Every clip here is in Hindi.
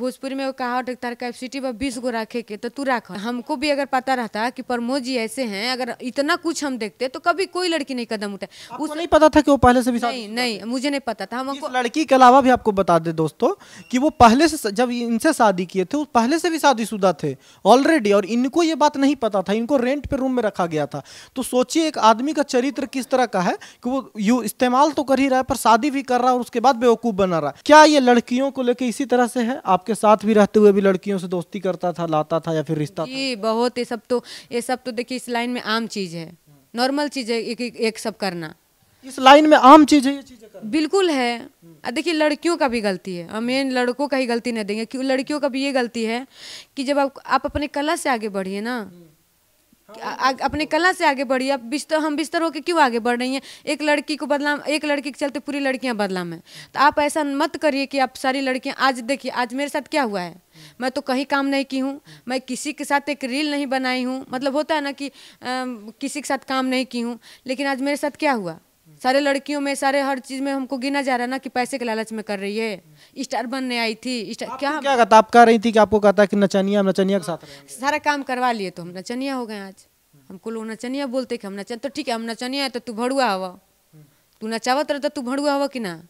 भोजपुरी में वो कहावत तार कैपेसिटी वह बीस गो रखे के तो तू रख हमको भी अगर पता रहता कि प्रमोद जी ऐसे हैं अगर इतना कुछ हम देखते तो कभी कोई लड़की नहीं कदम उठाए उस नहीं पता था कि वो पहले से भी नहीं नहीं मुझे नहीं पता था हमको लड़की के अलावा भी आपको बता दे दोस्तों कि वो पहले से जब इनसे शादी किए थे वो पहले से भी शादीशुदा थे ऑलरेडी और इनको ये बात नहीं पता था इनको रेंट पे रूम में रखा गया था तो सोचिए एक आदमी का चरित्र किस तरह का है कि वो यू इस्तेमाल तो कर ही रहा है पर शादी भी कर रहा है और उसके बाद बेवकूफ़ बना रहा है क्या ये लड़कियों को लेकर इसी तरह से है आपके उसके साथ भी रहते हुए भी लड़कियों से दोस्ती करता था लाता था या फिर रिश्ता जी बहुत ये सब तो ये सब तो देखिए इस लाइन में आम चीज़ है नॉर्मल चीज़ है एक, एक, सब करना इस लाइन में आम चीज है ये चीजें बिल्कुल है देखिए लड़कियों का भी गलती है हम इन लड़कों का ही गलती नहीं देंगे क्यों लड़कियों का भी ये गलती है कि जब आप आप अपने कला से आगे बढ़िए ना आ, अपने कला से आगे बढ़िए आप बिस्तर हम बिस्तर होकर क्यों आगे बढ़ रही हैं एक लड़की को बदलाम एक लड़की के चलते पूरी लड़कियां बदलाम है तो आप ऐसा मत करिए कि आप सारी लड़कियां आज देखिए आज मेरे साथ क्या हुआ है मैं तो कहीं काम नहीं की हूँ मैं किसी के साथ एक रील नहीं बनाई हूँ मतलब होता है ना कि आ, किसी के साथ काम नहीं की हूँ लेकिन आज मेरे साथ क्या हुआ सारे लड़कियों में सारे हर चीज में हमको गिना जा रहा है ना कि पैसे के लालच में कर रही है स्टार बनने आई थी क्या क्या कहता आप कह रही थी कि आपको कहता कि नचनिया नचनिया के साथ सारा काम करवा लिए तो हम नचनिया हो गए आज हमको लोग नचनिया बोलते कि हम नचन तो ठीक है हम नचनिया है तो तू भड़ुआ हवा तू नचावत रह तो तू भड़ुआ हवा कि ना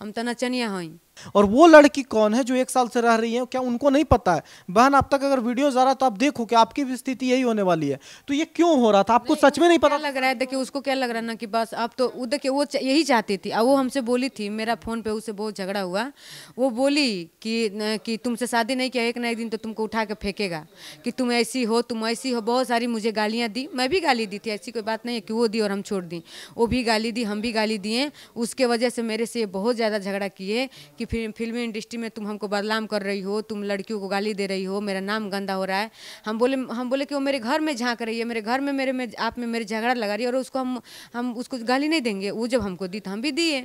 हम तो नचनिया हई और वो लड़की कौन है जो एक साल से रह रही है क्या उनको नहीं पता है बहन आप तक अगर वीडियो जा रहा तो आप देखो कि आपकी भी स्थिति यही होने वाली है तो ये क्यों हो रहा था आपको सच में नहीं पता लग रहा है देखिए उसको क्या लग रहा ना कि बस आप तो वो देखिए वो यही चाहती थी अब वो हमसे बोली थी मेरा फ़ोन पे उससे बहुत झगड़ा हुआ वो बोली कि कि तुमसे शादी नहीं किया एक ना एक दिन तो तुमको उठा के फेंकेगा कि तुम ऐसी हो तुम ऐसी हो बहुत सारी मुझे गालियाँ दी मैं भी गाली दी थी ऐसी कोई बात नहीं है कि वो दी और हम छोड़ दी वो भी गाली दी हम भी गाली दिए उसके वजह से मेरे से बहुत ज़्यादा झगड़ा किए कि फिर फिल्मी इंडस्ट्री में तुम हमको बदनाम कर रही हो तुम लड़कियों को गाली दे रही हो मेरा नाम गंदा हो रहा है हम बोले हम बोले कि वो मेरे घर में झाँक रही है मेरे घर में मेरे में आप में मेरे झगड़ा लगा रही है और उसको हम हम उसको गाली नहीं देंगे वो जब हमको दी तो हम भी दिए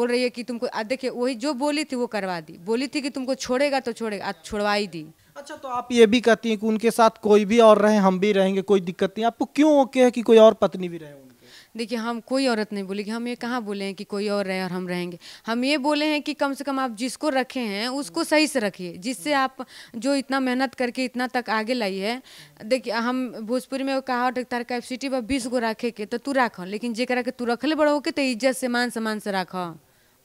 बोल रही है कि तुमको देखिए वही जो बोली थी वो करवा दी बोली थी कि तुमको छोड़ेगा तो छोड़ेगा छोड़वाई दी अच्छा तो आप ये भी कहती हैं कि उनके साथ कोई भी और रहे हम भी रहेंगे कोई दिक्कत नहीं आपको क्यों ओके है कि कोई और पत्नी भी रहे देखिए हम कोई औरत नहीं बोलेगी हम ये कहाँ बोले हैं कि कोई और रहे और हम रहेंगे हम ये बोले हैं कि कम से कम आप जिसको रखे हैं उसको सही से रखिए जिससे आप जो इतना मेहनत करके इतना तक आगे लाई है देखिए हम भोजपुरी में और तार कैपेसिटी बा बीस गो रखे के तो तू रख लेकिन जेकरा के तू रख ले बड़ो के तो इज्जत से मान सम्मान से राख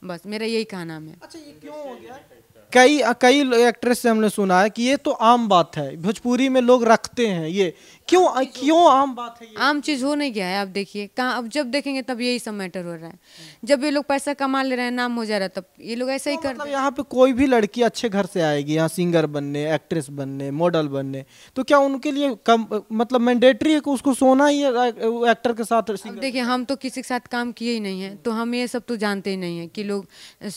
बस मेरा यही कहना है अच्छा ये क्यों हो गया कई कई एक्ट्रेस से हमने सुना है कि ये तो आम बात है भोजपुरी में लोग रखते हैं ये क्यों क्यों आम बात है ये? आम चीज़ हो नहीं गया है आप देखिए कहा अब जब देखेंगे तब यही सब मैटर हो रहा है जब ये लोग पैसा कमा ले रहे हैं नाम हो जा रहा है तब ये लोग ऐसा ही तो कर मतलब यहाँ पे कोई भी लड़की अच्छे घर से आएगी यहाँ सिंगर बनने एक्ट्रेस बनने मॉडल बनने तो क्या उनके लिए कम मतलब मैंडेटरी है कि उसको सोना ही एक्टर के साथ देखिए हम तो किसी के साथ काम किए ही नहीं है तो हम ये सब तो जानते ही नहीं है कि लोग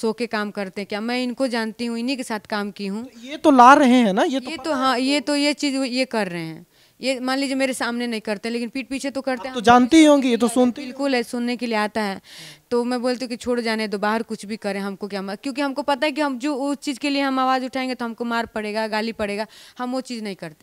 सो के काम करते हैं क्या मैं इनको जानती हूँ हूँ इन्हीं के साथ काम की हूँ ये तो ला रहे हैं ना ये तो ये तो हाँ ये तो ये चीज़ ये कर रहे हैं ये मान लीजिए मेरे सामने नहीं करते लेकिन पीठ पीछे तो करते हैं तो जानती ही होंगी ये तो सुनती बिल्कुल है सुनने के लिए आता है तो मैं बोलती हूँ कि छोड़ जाने दो बाहर कुछ भी करें हमको क्या क्योंकि हमको पता है कि हम जो उस चीज़ के लिए हम आवाज़ उठाएंगे तो हमको मार पड़ेगा गाली पड़ेगा हम वो चीज़ नहीं करते